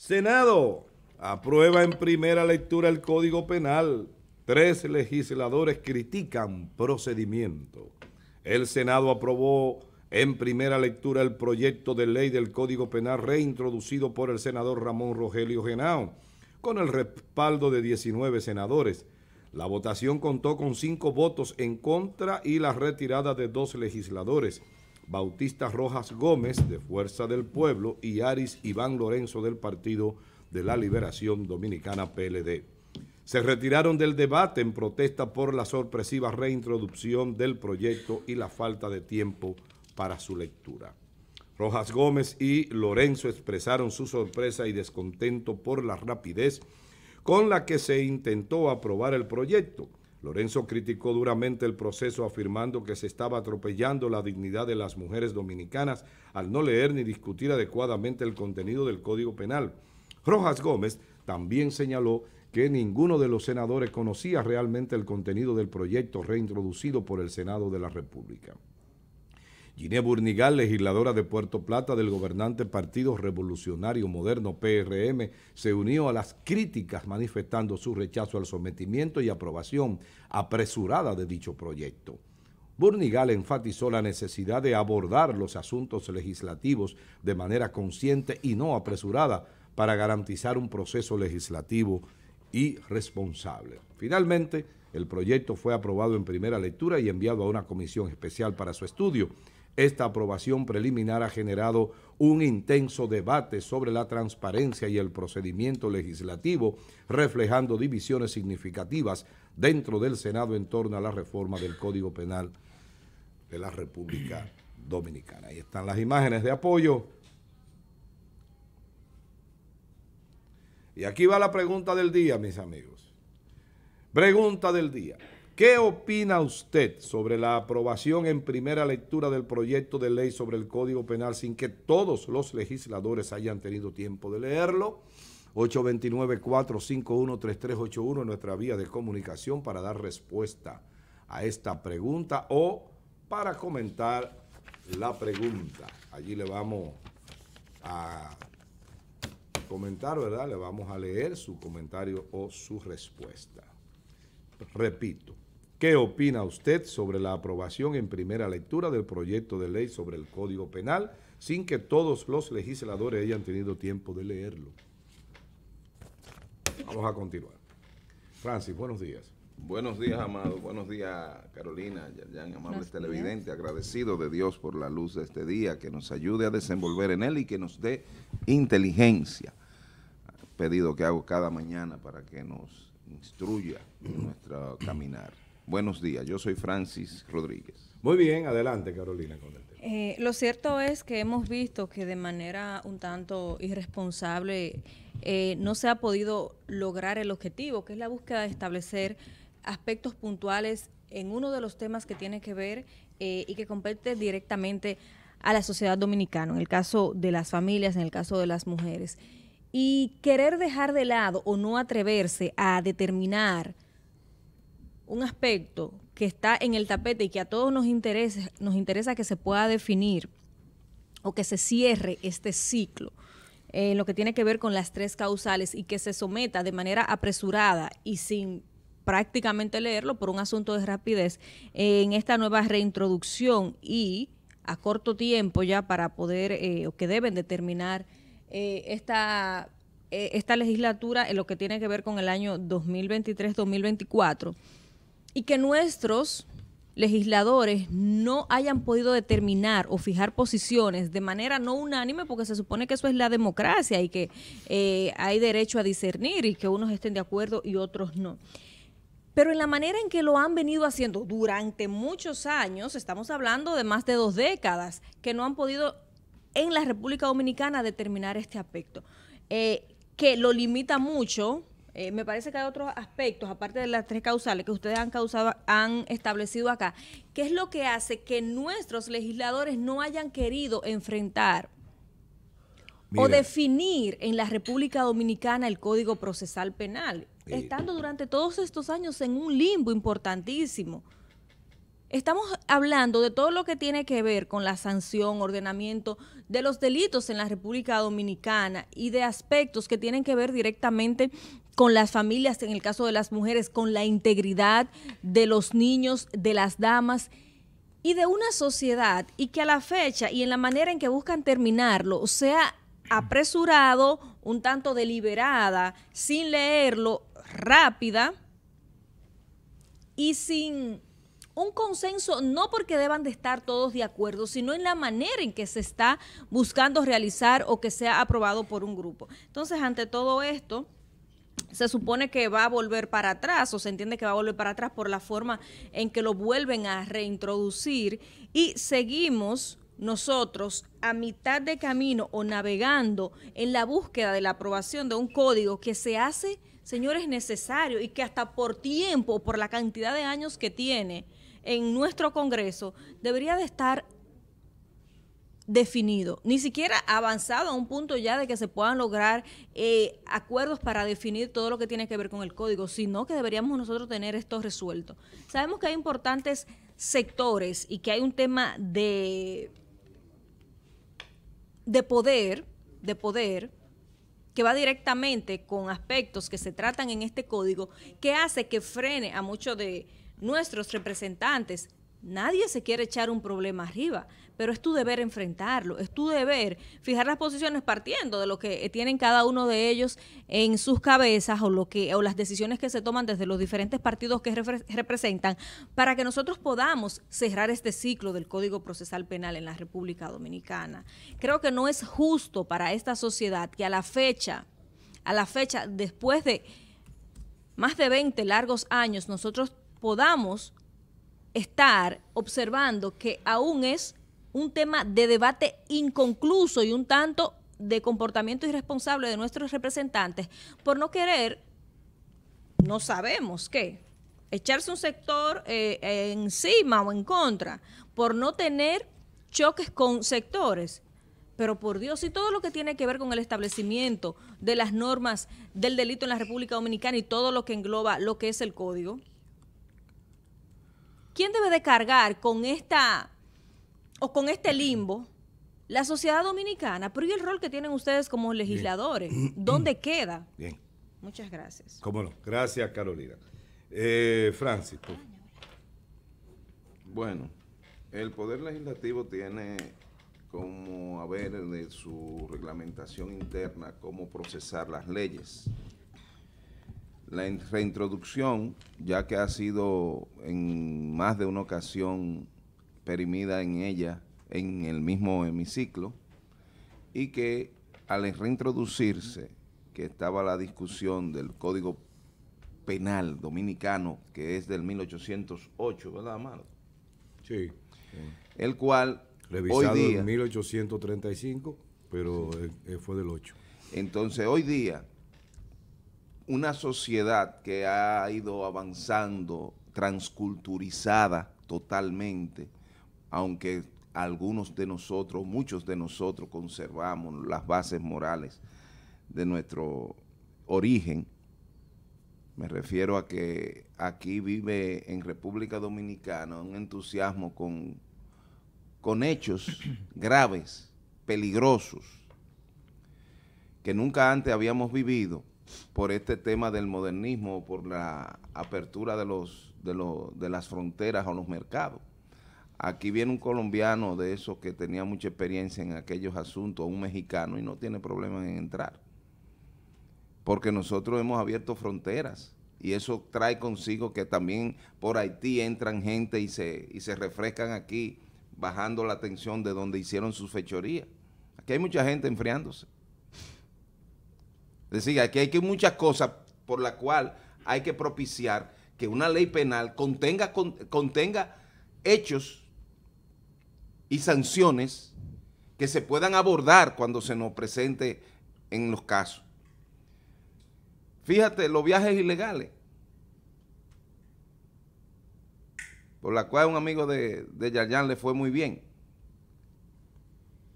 Senado aprueba en primera lectura el Código Penal. Tres legisladores critican procedimiento. El Senado aprobó en primera lectura el proyecto de ley del Código Penal reintroducido por el senador Ramón Rogelio Genao, con el respaldo de 19 senadores. La votación contó con cinco votos en contra y la retirada de dos legisladores. Bautista Rojas Gómez de Fuerza del Pueblo y Aris Iván Lorenzo del Partido de la Liberación Dominicana PLD. Se retiraron del debate en protesta por la sorpresiva reintroducción del proyecto y la falta de tiempo para su lectura. Rojas Gómez y Lorenzo expresaron su sorpresa y descontento por la rapidez con la que se intentó aprobar el proyecto Lorenzo criticó duramente el proceso afirmando que se estaba atropellando la dignidad de las mujeres dominicanas al no leer ni discutir adecuadamente el contenido del Código Penal. Rojas Gómez también señaló que ninguno de los senadores conocía realmente el contenido del proyecto reintroducido por el Senado de la República. Ginea Burnigal, legisladora de Puerto Plata del gobernante Partido Revolucionario Moderno PRM, se unió a las críticas manifestando su rechazo al sometimiento y aprobación apresurada de dicho proyecto. Burnigal enfatizó la necesidad de abordar los asuntos legislativos de manera consciente y no apresurada para garantizar un proceso legislativo y responsable. Finalmente, el proyecto fue aprobado en primera lectura y enviado a una comisión especial para su estudio. Esta aprobación preliminar ha generado un intenso debate sobre la transparencia y el procedimiento legislativo, reflejando divisiones significativas dentro del Senado en torno a la reforma del Código Penal de la República Dominicana. Ahí están las imágenes de apoyo. Y aquí va la pregunta del día, mis amigos. Pregunta del día. ¿Qué opina usted sobre la aprobación en primera lectura del proyecto de ley sobre el Código Penal sin que todos los legisladores hayan tenido tiempo de leerlo? 829-451-3381 nuestra vía de comunicación para dar respuesta a esta pregunta o para comentar la pregunta. Allí le vamos a comentar, ¿verdad? Le vamos a leer su comentario o su respuesta. Repito, ¿Qué opina usted sobre la aprobación en primera lectura del proyecto de ley sobre el Código Penal sin que todos los legisladores hayan tenido tiempo de leerlo? Vamos a continuar. Francis, buenos días. Buenos días, Amado. Buenos días, Carolina, Yerjan, amables televidentes. Agradecido de Dios por la luz de este día, que nos ayude a desenvolver en él y que nos dé inteligencia. Pedido que hago cada mañana para que nos instruya en nuestro caminar. Buenos días, yo soy Francis Rodríguez. Muy bien, adelante Carolina eh, lo cierto es que hemos visto que de manera un tanto irresponsable eh, no se ha podido lograr el objetivo, que es la búsqueda de establecer aspectos puntuales en uno de los temas que tiene que ver eh, y que compete directamente a la sociedad dominicana, en el caso de las familias, en el caso de las mujeres. Y querer dejar de lado o no atreverse a determinar un aspecto que está en el tapete y que a todos nos interesa, nos interesa que se pueda definir o que se cierre este ciclo eh, en lo que tiene que ver con las tres causales y que se someta de manera apresurada y sin prácticamente leerlo por un asunto de rapidez eh, en esta nueva reintroducción y a corto tiempo ya para poder eh, o que deben determinar esta esta legislatura en lo que tiene que ver con el año 2023-2024 y que nuestros legisladores no hayan podido determinar o fijar posiciones de manera no unánime, porque se supone que eso es la democracia y que eh, hay derecho a discernir y que unos estén de acuerdo y otros no. Pero en la manera en que lo han venido haciendo durante muchos años, estamos hablando de más de dos décadas, que no han podido en la República Dominicana determinar este aspecto, eh, que lo limita mucho eh, me parece que hay otros aspectos, aparte de las tres causales que ustedes han, causado, han establecido acá. ¿Qué es lo que hace que nuestros legisladores no hayan querido enfrentar o definir en la República Dominicana el Código Procesal Penal, eh. estando durante todos estos años en un limbo importantísimo? Estamos hablando de todo lo que tiene que ver con la sanción, ordenamiento de los delitos en la República Dominicana y de aspectos que tienen que ver directamente con las familias, en el caso de las mujeres, con la integridad de los niños, de las damas y de una sociedad y que a la fecha y en la manera en que buscan terminarlo sea apresurado, un tanto deliberada, sin leerlo, rápida y sin un consenso, no porque deban de estar todos de acuerdo, sino en la manera en que se está buscando realizar o que sea aprobado por un grupo. Entonces, ante todo esto se supone que va a volver para atrás o se entiende que va a volver para atrás por la forma en que lo vuelven a reintroducir y seguimos nosotros a mitad de camino o navegando en la búsqueda de la aprobación de un código que se hace, señores, necesario y que hasta por tiempo, por la cantidad de años que tiene en nuestro Congreso, debería de estar definido, ni siquiera avanzado a un punto ya de que se puedan lograr eh, acuerdos para definir todo lo que tiene que ver con el código, sino que deberíamos nosotros tener esto resuelto. Sabemos que hay importantes sectores y que hay un tema de, de poder, de poder, que va directamente con aspectos que se tratan en este código, que hace que frene a muchos de nuestros representantes Nadie se quiere echar un problema arriba, pero es tu deber enfrentarlo, es tu deber fijar las posiciones partiendo de lo que eh, tienen cada uno de ellos en sus cabezas o lo que o las decisiones que se toman desde los diferentes partidos que representan para que nosotros podamos cerrar este ciclo del Código Procesal Penal en la República Dominicana. Creo que no es justo para esta sociedad que a la fecha a la fecha después de más de 20 largos años nosotros podamos estar observando que aún es un tema de debate inconcluso y un tanto de comportamiento irresponsable de nuestros representantes por no querer, no sabemos qué, echarse un sector eh, eh, encima o en contra, por no tener choques con sectores. Pero por Dios, y todo lo que tiene que ver con el establecimiento de las normas del delito en la República Dominicana y todo lo que engloba lo que es el código, ¿Quién debe de cargar con esta o con este limbo? La sociedad dominicana, pero ¿y el rol que tienen ustedes como legisladores? ¿Dónde queda? Bien. Muchas gracias. Cómo no. Gracias, Carolina. Eh, Francis. Bueno, el Poder Legislativo tiene como haber de su reglamentación interna cómo procesar las leyes la reintroducción, ya que ha sido en más de una ocasión perimida en ella, en el mismo hemiciclo, y que al reintroducirse, que estaba la discusión del Código Penal Dominicano, que es del 1808, ¿verdad, Amado? Sí. El cual Revisado en 1835, pero eh, fue del 8. Entonces, hoy día una sociedad que ha ido avanzando, transculturizada totalmente, aunque algunos de nosotros, muchos de nosotros conservamos las bases morales de nuestro origen, me refiero a que aquí vive en República Dominicana un entusiasmo con, con hechos graves, peligrosos, que nunca antes habíamos vivido por este tema del modernismo, por la apertura de, los, de, de las fronteras o los mercados. Aquí viene un colombiano de esos que tenía mucha experiencia en aquellos asuntos, un mexicano, y no tiene problema en entrar. Porque nosotros hemos abierto fronteras y eso trae consigo que también por Haití entran gente y se, y se refrescan aquí, bajando la tensión de donde hicieron sus fechorías. Aquí hay mucha gente enfriándose decía que aquí hay que muchas cosas por las cuales hay que propiciar que una ley penal contenga, contenga hechos y sanciones que se puedan abordar cuando se nos presente en los casos. Fíjate, los viajes ilegales, por la cual un amigo de, de le fue muy bien,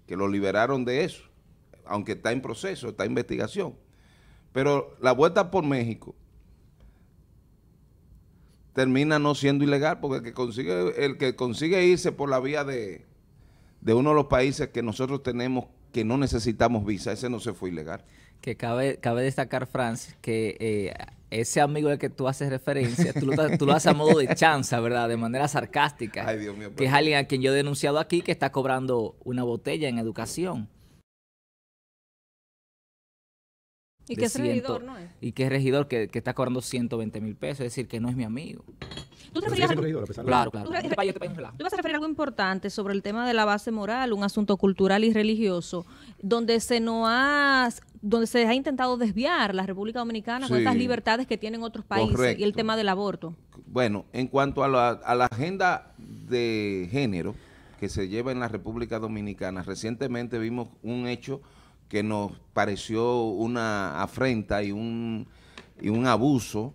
que lo liberaron de eso, aunque está en proceso, está en investigación. Pero la vuelta por México termina no siendo ilegal porque el que consigue, el que consigue irse por la vía de, uno de los países que nosotros tenemos que no necesitamos visa, ese no se fue ilegal. Que cabe, cabe destacar, Francis, que eh, ese amigo al que tú haces referencia, tú lo, haces a modo de chanza, ¿verdad? De manera sarcástica. Ay, Dios mío, que es alguien a quien yo he denunciado aquí que está cobrando una botella en educación. Y que es regidor, ¿no es? Y que es regidor que, está cobrando 120 mil pesos, es decir, que no es mi amigo. ¿Tú te, referías, claro, claro. ¿Tú vas este este a referir algo importante sobre el tema de la base moral, un asunto cultural y religioso, donde se no ha donde se ha intentado desviar la República Dominicana con estas libertades que tienen otros países y el tema del aborto. Bueno, en cuanto a la, a la agenda de género que se lleva en la República Dominicana, recientemente vimos un hecho que nos pareció una afrenta y un, y un abuso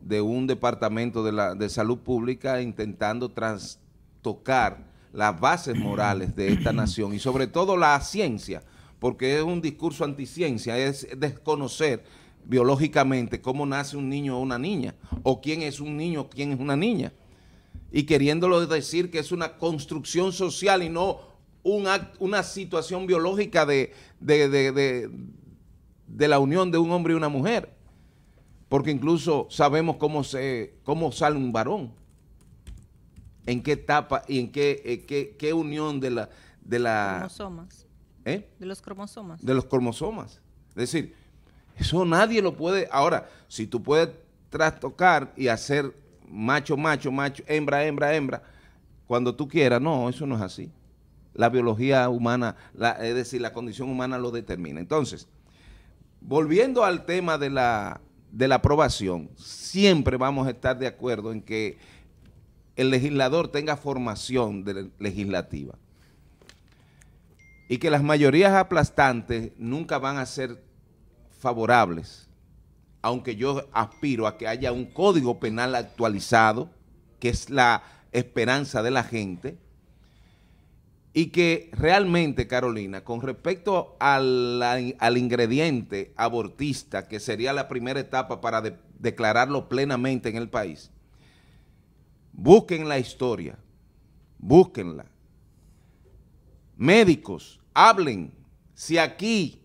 de un departamento de, la, de salud pública intentando trastocar las bases morales de esta nación y sobre todo la ciencia, porque es un discurso anticiencia, es desconocer biológicamente cómo nace un niño o una niña, o quién es un niño o quién es una niña, y queriéndolo decir que es una construcción social y no una situación biológica de, de, la unión de un hombre y una mujer. Porque incluso sabemos cómo, se, cómo sale un varón, en qué etapa y en qué, eh, unión de la... De la cromosomas. ¿Eh? De los cromosomas. De los cromosomas. Es decir, eso nadie lo puede... Ahora, si tú puedes trastocar y hacer macho, macho, macho, hembra, hembra, hembra, cuando tú quieras, no, eso no es así. La biología humana, es decir, la condición humana lo determina. Entonces, volviendo al tema de la, aprobación, siempre vamos a estar de acuerdo en que el legislador tenga formación legislativa y que las mayorías aplastantes nunca van a ser favorables, aunque yo aspiro a que haya un código penal actualizado, que es la esperanza de la gente, y que realmente, Carolina, con respecto al, ingrediente abortista, que sería la primera etapa para declararlo plenamente en el país, busquen la historia, búsquenla. Médicos, hablen. Si aquí,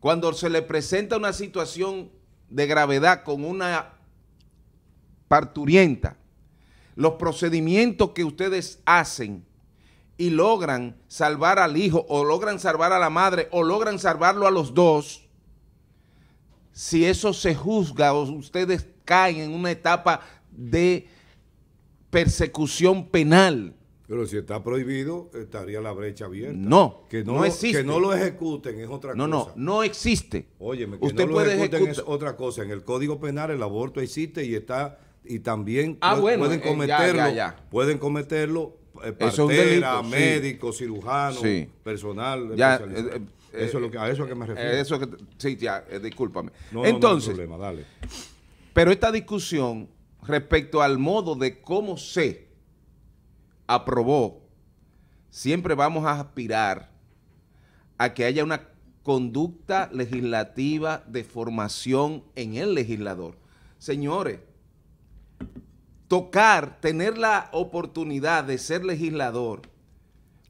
cuando se le presenta una situación de gravedad con una parturienta, los procedimientos que ustedes hacen, y logran salvar al hijo o logran salvar a la madre o logran salvarlo a los dos, si eso se juzga o ustedes caen en una etapa de persecución penal. Pero si está prohibido, estaría la brecha abierta. No, que no, existe. Que no lo ejecuten es otra cosa. No, no, no existe. Usted puede lo es otra cosa. En el Código Penal el aborto existe y está y también ah, eh, pueden cometerlo, pueden cometerlo eh, partera, es médico, cirujano, personal. Ya, eh, eh, eso es lo que, a eso a me refiero. Eso sí, ya, discúlpame. Entonces, pero esta discusión respecto al modo de cómo se aprobó, siempre vamos a aspirar a que haya una conducta legislativa de formación en el legislador. Señores, tocar, tener la oportunidad de ser legislador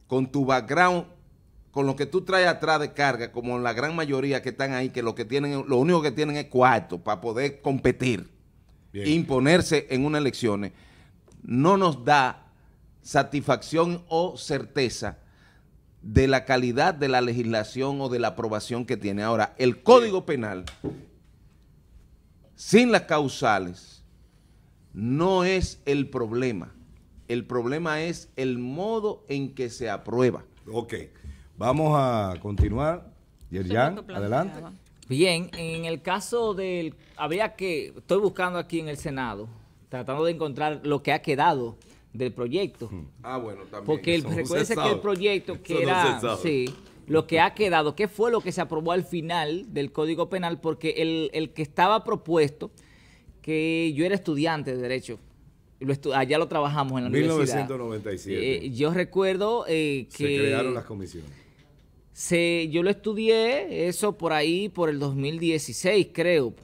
con tu background, con lo que tú traes atrás de carga, como la gran mayoría que están ahí, que lo que tienen, lo único que tienen es cuarto para poder competir, e imponerse en unas elecciones, no nos da satisfacción o certeza de la calidad de la legislación o de la aprobación que tiene. Ahora, el Código Penal, sin las causales, no es el problema. El problema es el modo en que se aprueba. Ok, vamos a continuar. Yerjan, adelante. Bien, en el caso del... Habría que... Estoy buscando aquí en el Senado, tratando de encontrar lo que ha quedado del proyecto. Hmm. Ah, bueno, también. Porque el, que el proyecto que era... sí, lo que ha quedado, ¿qué fue lo que se aprobó al final del Código Penal? Porque el, el que estaba propuesto que yo era estudiante de Derecho. allá lo trabajamos en la universidad. 1997. Eh, yo recuerdo eh, que... Se crearon las comisiones. Se, yo lo estudié, eso por ahí, por el 2016, creo,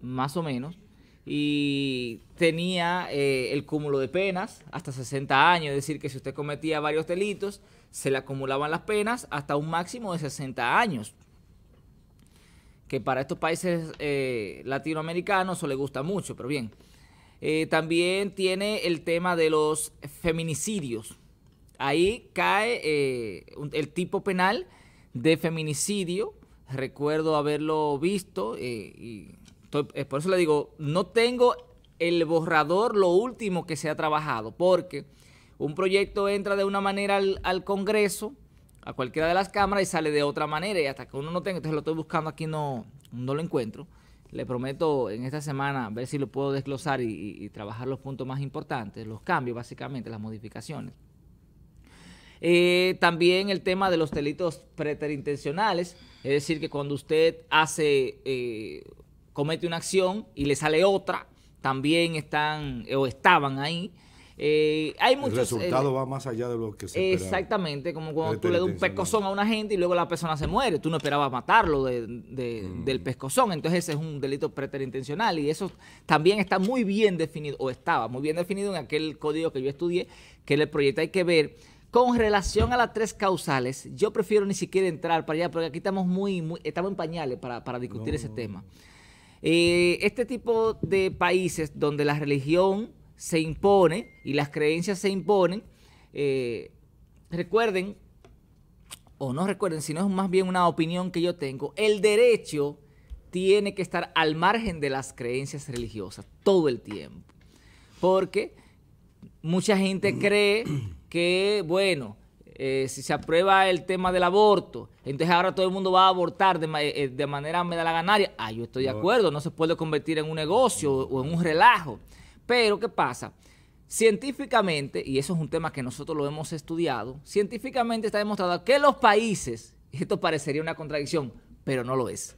más o menos. Y tenía eh, el cúmulo de penas hasta 60 años, es decir, que si usted cometía varios delitos, se le acumulaban las penas hasta un máximo de 60 años que para estos países eh, latinoamericanos eso le gusta mucho, pero bien. Eh, también tiene el tema de los feminicidios. Ahí cae eh, el tipo penal de feminicidio. Recuerdo haberlo visto y por eso le digo, no tengo el borrador, lo último que se ha trabajado, porque un proyecto entra de una manera al Congreso, a cualquiera de las cámaras y sale de otra manera. Y hasta que uno no tenga, entonces lo estoy buscando aquí, no, no lo encuentro. Le prometo en esta semana ver si lo puedo desglosar y, trabajar los puntos más importantes, los cambios básicamente, las modificaciones. Eh, también el tema de los delitos preterintencionales, es decir, que cuando usted hace, eh, comete una acción y le sale otra, también están o estaban ahí. Eh, el resultado eh, va más allá de lo que se Exactamente, como cuando tú le das un pescozón a una gente y luego la persona se muere. Tú no esperabas matarlo mm. del pescozón. Entonces ese es un delito preterintencional y eso también está muy bien definido, o estaba muy bien definido en aquel código que yo estudié, que el proyecto hay que ver. Con relación a las tres causales, yo prefiero ni siquiera entrar para allá, porque aquí estamos muy, muy estamos en pañales para, discutir ese tema. Eh, este tipo de países donde la religión se impone y las creencias se imponen. Eh, recuerden, o no recuerden, sino es más bien una opinión que yo tengo, el derecho tiene que estar al margen de las creencias religiosas todo el tiempo. Porque mucha gente cree que, bueno, eh, si se aprueba el tema del aborto, entonces ahora todo el mundo va a abortar de, ma eh, de manera medalaganaria. Ah, yo estoy de acuerdo, no se puede convertir en un negocio o en un relajo. Pero, ¿qué pasa? Científicamente, y eso es un tema que nosotros lo hemos estudiado, científicamente está demostrado que los países, esto parecería una contradicción, pero no lo es.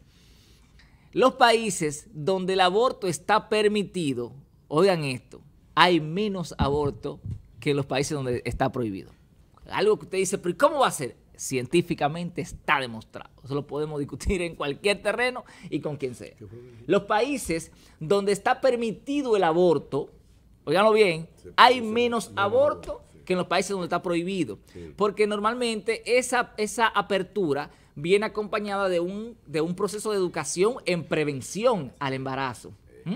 Los países donde el aborto está permitido, oigan esto, hay menos aborto que los países donde está prohibido. Algo que usted dice, pero ¿cómo va a ser? científicamente está demostrado. Eso lo podemos discutir en cualquier terreno y con quien sea. Los países donde está permitido el aborto, oiganlo bien, hay menos aborto que en los países donde está prohibido. Porque normalmente esa, apertura viene acompañada de un, de un proceso de educación en prevención al embarazo. ¿Mm?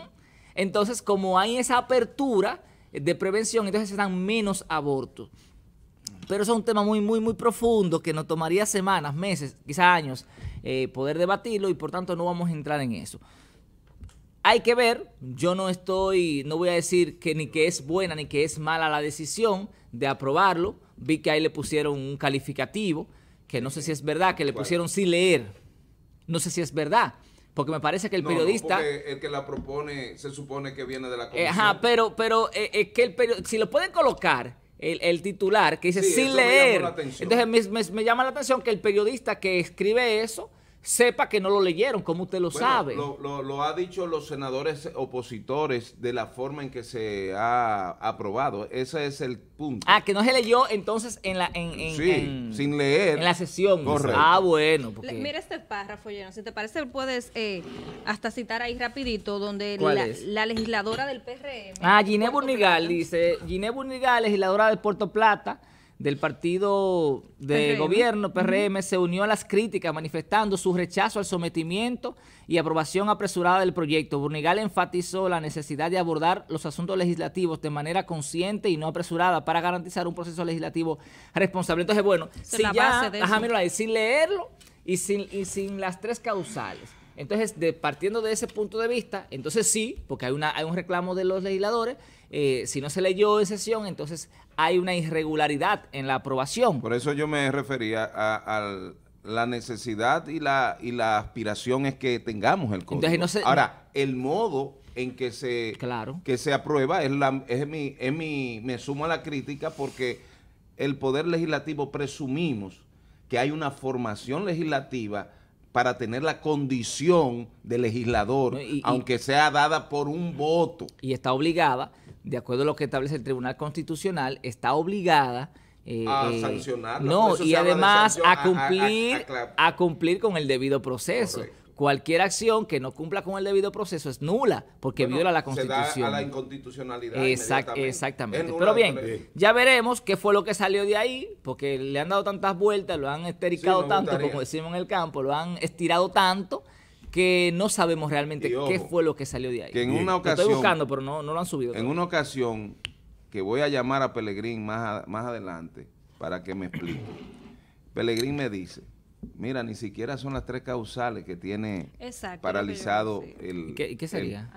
Entonces, como hay esa apertura de prevención, entonces se dan menos abortos. Pero eso es un tema muy, muy, muy profundo que nos tomaría semanas, meses, quizás años eh, poder debatirlo y por tanto no vamos a entrar en eso. Hay que ver, yo no estoy, no voy a decir que ni que es buena ni que es mala la decisión de aprobarlo. Vi que ahí le pusieron un calificativo, que no sé si es verdad, que le pusieron sí leer. No sé si es verdad. Porque me parece que el periodista. el que la propone se supone que viene de la eh, comisión. Ajá, pero, pero eh, que el si lo pueden colocar el, titular que dice sin leer. Entonces me, llama la atención que el periodista que escribe eso sepa que no lo leyeron, como usted lo sabe. Lo, lo, ha dicho los senadores opositores de la forma en que se ha aprobado. Ese es el punto. Ah, que no se leyó entonces en la en, en, sí, sin leer. En la sesión. Ah, bueno. mira este párrafo, Lleno. Si te parece, puedes eh, hasta citar ahí rapidito donde la, la, legisladora del PRM. Ah, Giné Burnigal, dice. Giné Burnigal, legisladora de Puerto Plata del partido de gobierno, PRM, se unió a las críticas manifestando su rechazo al sometimiento y aprobación apresurada del proyecto. Burnigal enfatizó la necesidad de abordar los asuntos legislativos de manera consciente y no apresurada para garantizar un proceso legislativo responsable. Entonces, bueno, ya, sin leerlo y sin, sin las tres causales. Entonces, partiendo de ese punto de vista, entonces sí, porque hay, hay un reclamo de los legisladores, eh, si no se leyó de sesión, entonces hay una irregularidad en la aprobación. Por eso yo me refería a, la necesidad y la, y la aspiración es que tengamos el código. Ahora, el modo en que se, que se aprueba es, la, es, mi, es me sumo a la crítica porque el Poder Legislativo presumimos que hay una formación legislativa para tener la condición de legislador, aunque sea dada por un voto. Y está obligada de acuerdo a lo que establece el Tribunal Constitucional, está obligada eh, a sancionar. No, y además a cumplir, a, cumplir con el debido proceso. Cualquier acción que no cumpla con el debido proceso es nula porque viola la Constitución. Se da a la inconstitucionalidad. exactamente. Pero bien, ya veremos qué fue lo que salió de ahí, porque le han dado tantas vueltas, lo han estericado tanto, como decimos en el campo, lo han estirado tanto que no sabemos realmente qué fue lo que salió de ahí. Que en una estoy buscando, pero no, no lo han subido. En una ocasión que voy a llamar a Pelegrín más, más adelante para que me explique. Pelegrín me dice, mira, ni siquiera son las tres causales que tiene paralizado el... ¿Y qué, sería?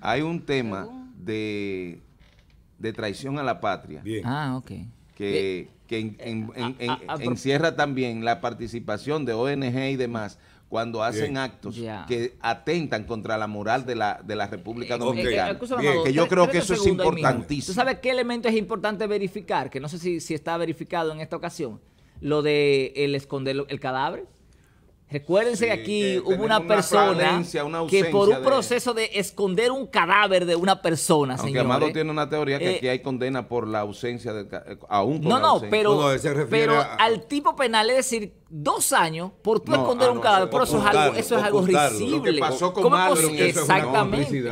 hay un tema de, traición a la patria. Ah, ok. Que, que eh, encierra también la participación de ONG y demás cuando hacen actos que atentan contra la moral de la, de la República Dominicana. Eh, que yo creo que eso es importantísimo. ¿Tú sabes qué elemento es importante verificar? Que no sé si, si está verificado en esta ocasión. Lo de el esconder el cadáver. Recuérdense que aquí hubo una persona que por un proceso de esconder un cadáver de una persona, señor Amado tiene una teoría que eh, aquí hay condena por la ausencia de eh, aún No, no, pero, al tipo penal es decir dos años por tú esconder ah, un cadáver, eso es algo, eso es algo risible. pasó con Marlon, es exactamente.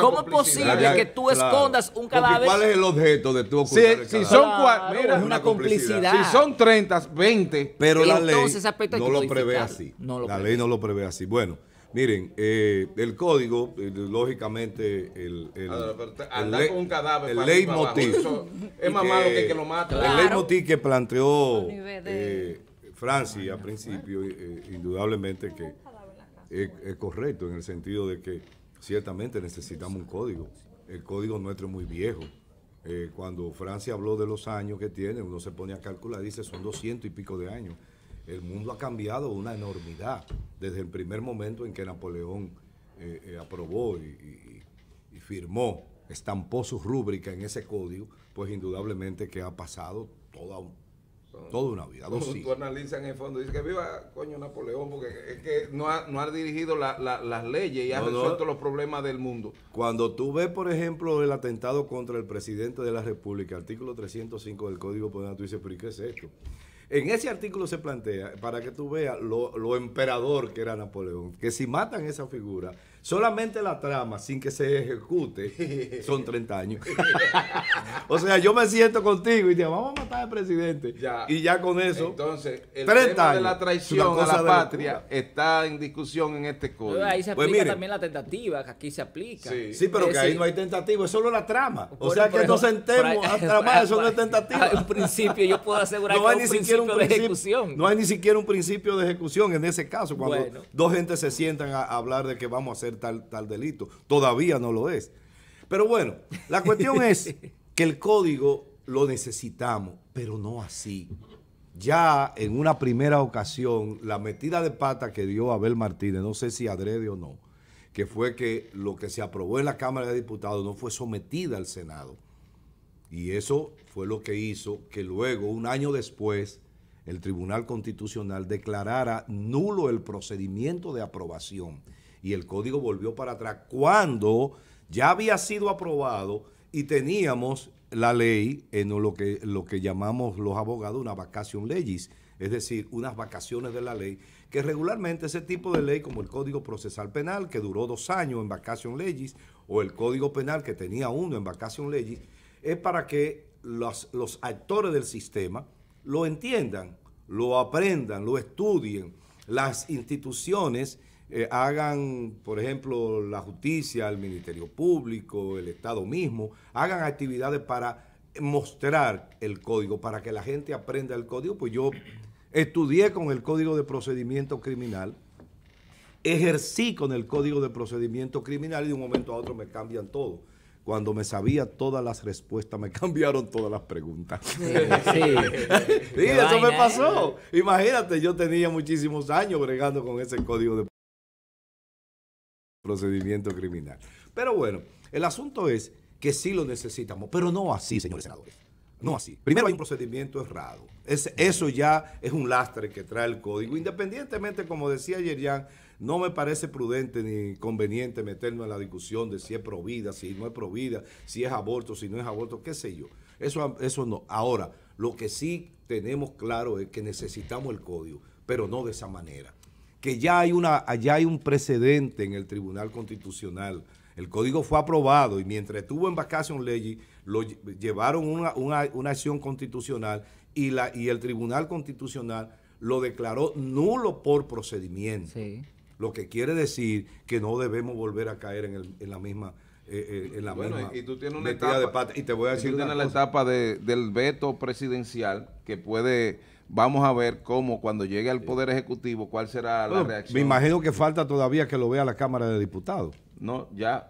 ¿Cómo es posible que tú escondas un cadáver? ¿Cuál es el objeto de tu ocultar si, son es una, complicidad. Si son 30, 20. Pero la ley no lo prevé así. la ley no lo prevé así. Bueno, miren, eh, el código, eh, lógicamente, el, Andar ley motif es más malo que, que lo mata. El ley que planteó eh, Francia al principio, indudablemente que es correcto en el sentido de que ciertamente necesitamos un código. El código nuestro es muy viejo. Eh, cuando Francia habló de los años que tiene, uno se pone a calcular dice son doscientos y pico de años. El mundo ha cambiado una enormidad desde el primer momento en que Napoleón eh, eh, aprobó y, firmó, estampó su rúbrica en ese código, pues indudablemente que ha pasado toda, Toda una vida, dos Tú, tú analizas en el fondo, dices que viva coño Napoleón, porque es que no ha, dirigido las leyes y ha resuelto los problemas del mundo. Cuando tú ves, por ejemplo, el atentado contra el presidente de la República, artículo 305 del Código Penal, tú dices, pero qué es esto? En ese artículo se plantea, para que tú veas lo, lo emperador que era Napoleón, que si matan esa figura, Solamente la trama, sin que se ejecute, son 30 años. o sea, yo me siento contigo y digo, vamos a matar al presidente. Y ya con eso. Entonces, el tema de la traición a la patria está en discusión en este código. Ahí se pues aplica también la tentativa, que aquí se aplica. Sí, pero que ahí no hay tentativa, es solo la trama. O sea, que nos sentemos a tramar, eso no es tentativa. un principio, yo puedo asegurar no hay ni siquiera un principio de ejecución. No hay ni siquiera un principio de ejecución en ese caso, cuando dos gente se sientan a hablar de que vamos a hacer tal, tal delito. Todavía no lo es. Pero bueno, la cuestión es que el código lo necesitamos, pero no así. Ya en una primera ocasión, la metida de pata que dio Abel Martínez, no sé si adrede o no, que fue que lo que se aprobó en la Cámara de Diputados no fue sometida al Senado. Y eso fue lo que hizo que luego, un año después, el Tribunal Constitucional declarara nulo el procedimiento de aprobación y el código volvió para atrás cuando ya había sido aprobado y teníamos la ley en lo que, lo que llamamos los abogados una vacación legis, es decir, unas vacaciones de la ley, que regularmente ese tipo de ley como el Código Procesal Penal, que duró dos años en vacación legis, o el Código Penal, que tenía uno en vacación legis, es para que los, los actores del sistema lo entiendan, lo aprendan, lo estudien, las instituciones eh, hagan, por ejemplo, la justicia, el Ministerio Público, el Estado mismo, hagan actividades para mostrar el código, para que la gente aprenda el código. Pues yo estudié con el Código de Procedimiento Criminal, ejercí con el Código de Procedimiento Criminal y de un momento a otro me cambian todo cuando me sabía todas las respuestas, me cambiaron todas las preguntas. Sí, eso me ¿eh? pasó. Imagínate, yo tenía muchísimos años bregando con ese código de procedimiento criminal. Pero bueno, el asunto es que sí lo necesitamos, pero no así, señores senadores. No así. Primero hay un procedimiento errado. eso ya es un lastre que trae el código. Independientemente, como decía ayer Jan, no me parece prudente ni conveniente meternos en la discusión de si es provida, si no es provida, si es aborto, si no es aborto, qué sé yo. Eso, eso no. Ahora, lo que sí tenemos claro es que necesitamos el código, pero no de esa manera que ya hay, una, ya hay un precedente en el Tribunal Constitucional. El código fue aprobado y mientras estuvo en vacación ley, lo llevaron una, una, acción constitucional y, la, y el Tribunal Constitucional lo declaró nulo por procedimiento. Lo que quiere decir que no debemos volver a caer en, en la misma eh, eh, en la bueno, y tú tienes una etapa, Y te voy a decir la etapa de, del veto presidencial que puede... Vamos a ver cómo, cuando llegue al Poder Ejecutivo, cuál será la reacción. Me imagino que falta todavía que lo vea la Cámara de Diputados. No, ya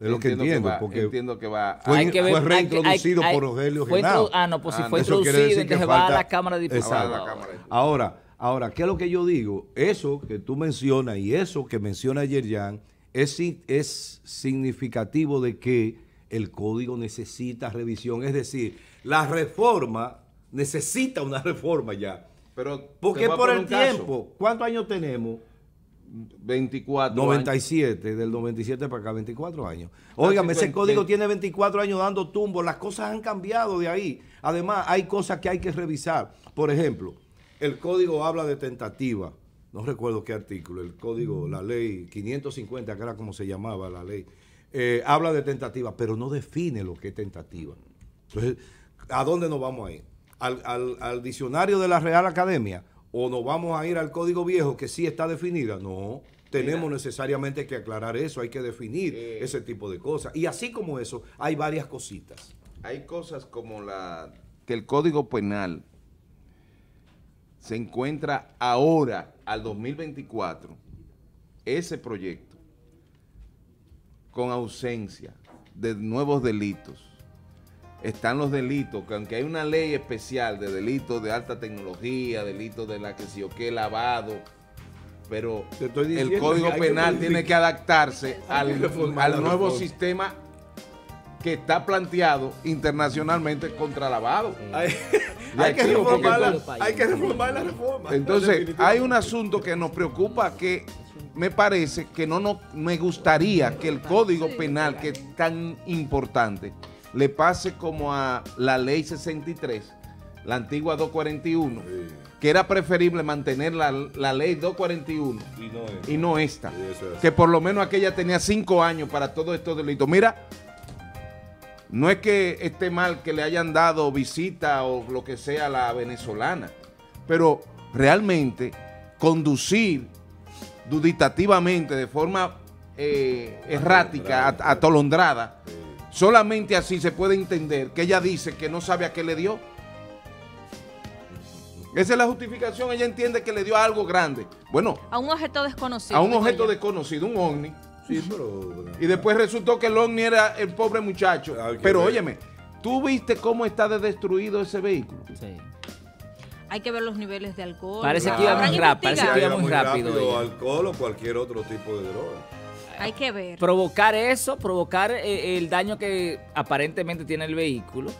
es lo que entiendo, porque entiendo que va. Fue, reintroducido por Rogelio Genao. Ah, no, pues si ah, fue introducido, y que se va a la Cámara de Diputados. Ahora, ahora, ¿qué es lo que yo digo? Eso que tú mencionas y eso que menciona Jan es, significativo de que el código necesita revisión. Es decir, la reforma necesita una reforma ya. Pero Porque por el tiempo, ¿cuántos años tenemos? 24 97, del 97 para acá, 24 años. Óigame, ese código tiene 24 años dando tumbo, las cosas han cambiado de ahí. Además, hay cosas que hay que revisar. Por ejemplo, el código habla de tentativa no recuerdo qué artículo, el código, la ley 550, que era como se llamaba la ley, eh, habla de tentativa, pero no define lo que es tentativa. Entonces, ¿a dónde nos vamos a ir? ¿Al, diccionario de la Real Academia? ¿O nos vamos a ir al código viejo que sí está definida? No, tenemos necesariamente que aclarar eso, hay que definir ese tipo de cosas. Y así como eso, hay varias cositas. Hay cosas como la que el Código Penal se encuentra ahora al 2024 ese proyecto con ausencia de nuevos delitos. Están los delitos, que aunque hay una ley especial de delitos de alta tecnología, delitos de la que si o qué lavado, pero el Código Penal tiene que adaptarse al, al nuevo sistema que está planteado internacionalmente contra lavado hay, que reformar la, reforma. Entonces, hay un asunto que nos preocupa que me parece que no, no me gustaría que el Código Penal, que es tan importante, le pase como a la Ley 63, la antigua 241, que era preferible mantener la, Ley 241 y no, esta, que por lo menos aquella tenía cinco años para todos estos delitos Mira, no es que esté mal que le hayan dado visita o lo que sea a la venezolana, pero realmente conducir duditativamente, de forma eh, errática, atolondrada, solamente así se puede entender que ella dice que no sabe a qué le dio. Esa es la justificación, ella entiende que le dio algo grande. Bueno. A un objeto desconocido. A un objeto desconocido, un ovni. Y después resultó que Lonnie era el pobre muchacho. Ah, pero óyeme, tú viste cómo está destruido ese vehículo. Sí. Hay que ver los niveles de alcohol. Parece que iba muy, parece que iba rápido. rápido alcohol o cualquier otro tipo de droga. Hay que ver. Provocar eso, provocar eh, el daño que aparentemente tiene el vehículo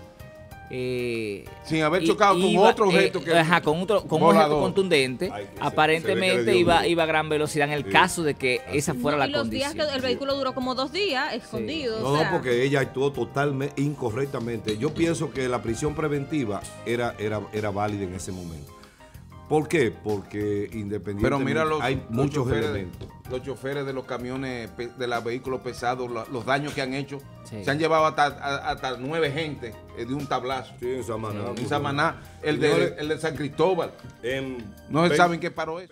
eh, Sin haber chocado con otro eh, objeto que con, otro, con un objeto contundente. aparentemente iba, iba a gran velocidad en el caso de que esa fuera la el vehículo duró como dos días escondido. No, no, porque ella actuó totalmente incorrectamente. Yo pienso que la prisión preventiva era, era, era válida en ese momento. ¿Por qué? Porque independientemente Pero hay muchos De, los choferes de los camiones, de los vehículos pesados, los daños que han hecho. Se han llevado hasta, nueve gente eh, de un tablazo. Sí, en Samaná. En Samaná. El de, el San Cristóbal. no saben qué paró eso.